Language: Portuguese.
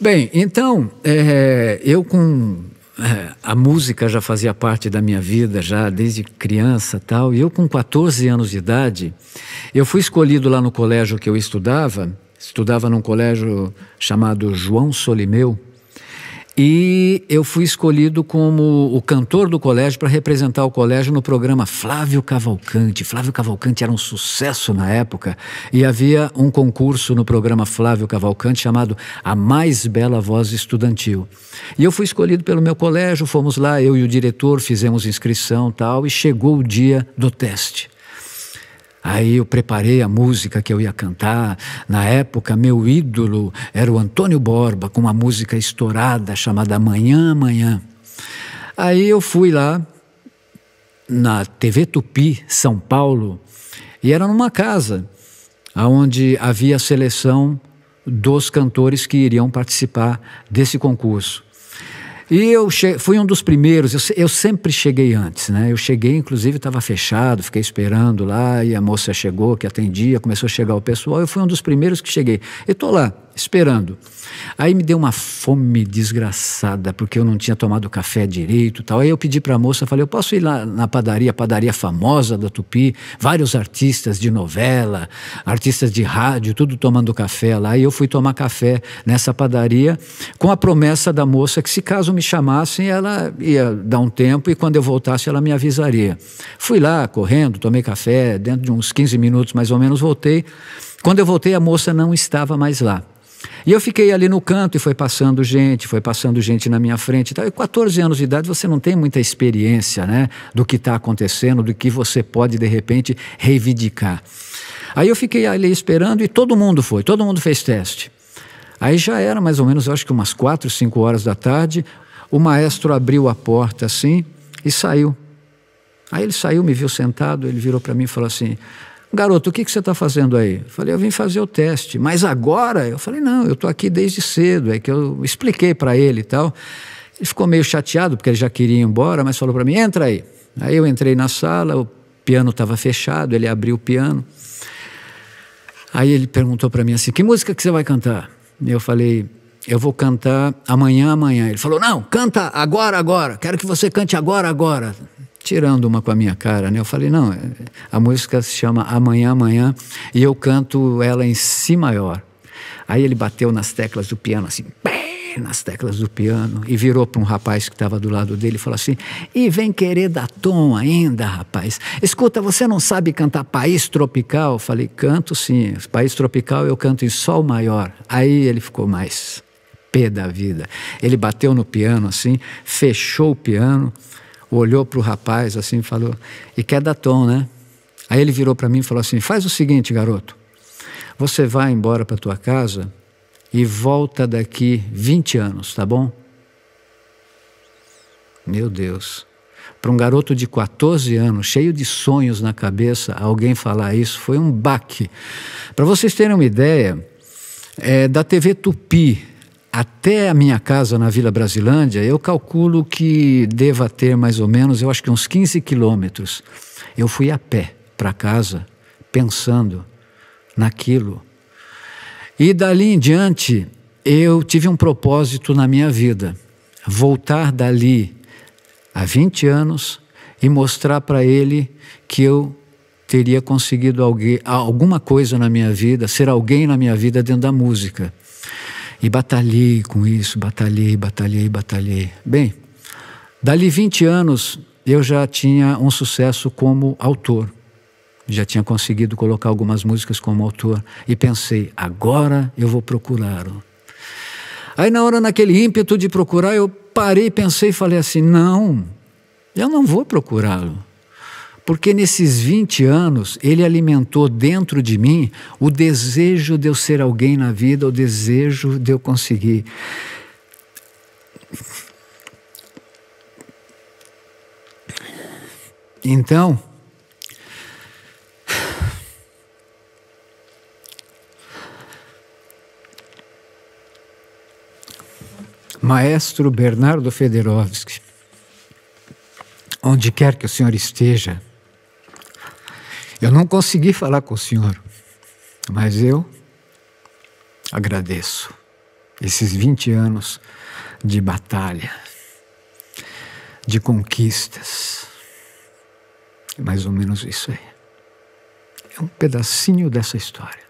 Bem, então, é, eu com. É, a música já fazia parte da minha vida, já desde criança tal. E eu, com 14 anos de idade, eu fui escolhido lá no colégio que eu estudava, estudava num colégio chamado João Solimeu, e eu fui escolhido como o cantor do colégio para representar o colégio no programa Flávio Cavalcante. Flávio Cavalcante era um sucesso na época e havia um concurso no programa Flávio Cavalcante chamado A Mais Bela Voz Estudantil. E eu fui escolhido pelo meu colégio, fomos lá, eu e o diretor fizemos inscrição tal e chegou o dia do teste. Aí eu preparei a música que eu ia cantar. Na época, meu ídolo era o Antônio Borba, com uma música estourada chamada Amanhã, Amanhã. Aí eu fui lá na TV Tupi, São Paulo, e era numa casa onde havia a seleção dos cantores que iriam participar desse concurso. E eu fui um dos primeiros, eu, eu, sempre cheguei antes, né? Eu cheguei, inclusive, estava fechado, fiquei esperando lá, e a moça chegou, que atendia, começou a chegar o pessoal, eu fui um dos primeiros que cheguei. E tô lá, esperando. Aí me deu uma fome desgraçada, porque eu não tinha tomado café direito tal. Aí eu pedi para a moça, falei, eu posso ir lá na padaria, padaria famosa da Tupi, vários artistas de novela, artistas de rádio, tudo tomando café lá. E eu fui tomar café nessa padaria com a promessa da moça que se caso me chamassem, ela ia dar um tempo e quando eu voltasse ela me avisaria. Fui lá correndo, tomei café, dentro de uns 15 minutos mais ou menos voltei. Quando eu voltei, a moça não estava mais lá. E eu fiquei ali no canto e foi passando gente, foi passando gente na minha frente. E tal. E 14 anos de idade você não tem muita experiência né, do que está acontecendo, do que você pode de repente reivindicar. Aí eu fiquei ali esperando e todo mundo foi, todo mundo fez teste. Aí já era mais ou menos, acho que umas 4, 5 horas da tarde, o maestro abriu a porta assim e saiu. Aí ele saiu, me viu sentado, ele virou para mim e falou assim: garoto, o que, que você está fazendo aí? Eu falei, eu vim fazer o teste. Mas agora? Eu falei, não, eu estou aqui desde cedo. É que eu expliquei para ele e tal. Ele ficou meio chateado, porque ele já queria ir embora, mas falou para mim, entra aí. Aí eu entrei na sala, o piano estava fechado, ele abriu o piano. Aí ele perguntou para mim assim, que música que você vai cantar? Eu falei, eu vou cantar amanhã, amanhã. Ele falou, não, canta agora, agora. Quero que você cante agora, agora tirando uma com a minha cara, né? Eu falei, não, a música se chama Amanhã, Amanhã, e eu canto ela em si maior. Aí ele bateu nas teclas do piano, assim, nas teclas do piano, e virou para um rapaz que estava do lado dele e falou assim: e vem querer dar tom ainda, rapaz. Escuta, você não sabe cantar País Tropical? Eu falei, canto sim, País Tropical eu canto em Sol Maior. Aí ele ficou mais pé da vida. Ele bateu no piano assim, fechou o piano olhou para o rapaz assim e falou: E quer dar tom, né? Aí ele virou para mim e falou assim: Faz o seguinte, garoto, você vai embora para tua casa e volta daqui 20 anos, tá bom? Meu Deus. Para um garoto de 14 anos, cheio de sonhos na cabeça, alguém falar isso foi um baque. Para vocês terem uma ideia, é, da TV Tupi, até a minha casa na Vila Brasilândia, eu calculo que deva ter mais ou menos, eu acho que uns 15 quilômetros. Eu fui a pé para casa, pensando naquilo. E dali em diante, eu tive um propósito na minha vida: voltar dali há 20 anos e mostrar para ele que eu teria conseguido alguém, alguma coisa na minha vida, ser alguém na minha vida dentro da música. E batalhei com isso, batalhei, batalhei, batalhei. Bem, dali 20 anos eu já tinha um sucesso como autor. Já tinha conseguido colocar algumas músicas como autor. E pensei, agora eu vou procurá-lo. Aí, na hora, naquele ímpeto de procurar, eu parei, pensei e falei assim: não, eu não vou procurá-lo. Porque nesses 20 anos ele alimentou dentro de mim o desejo de eu ser alguém na vida, o desejo de eu conseguir. Então, Maestro Bernardo Federovski, onde quer que o senhor esteja, eu não consegui falar com o senhor, mas eu agradeço esses 20 anos de batalha, de conquistas. É mais ou menos isso aí. É um pedacinho dessa história.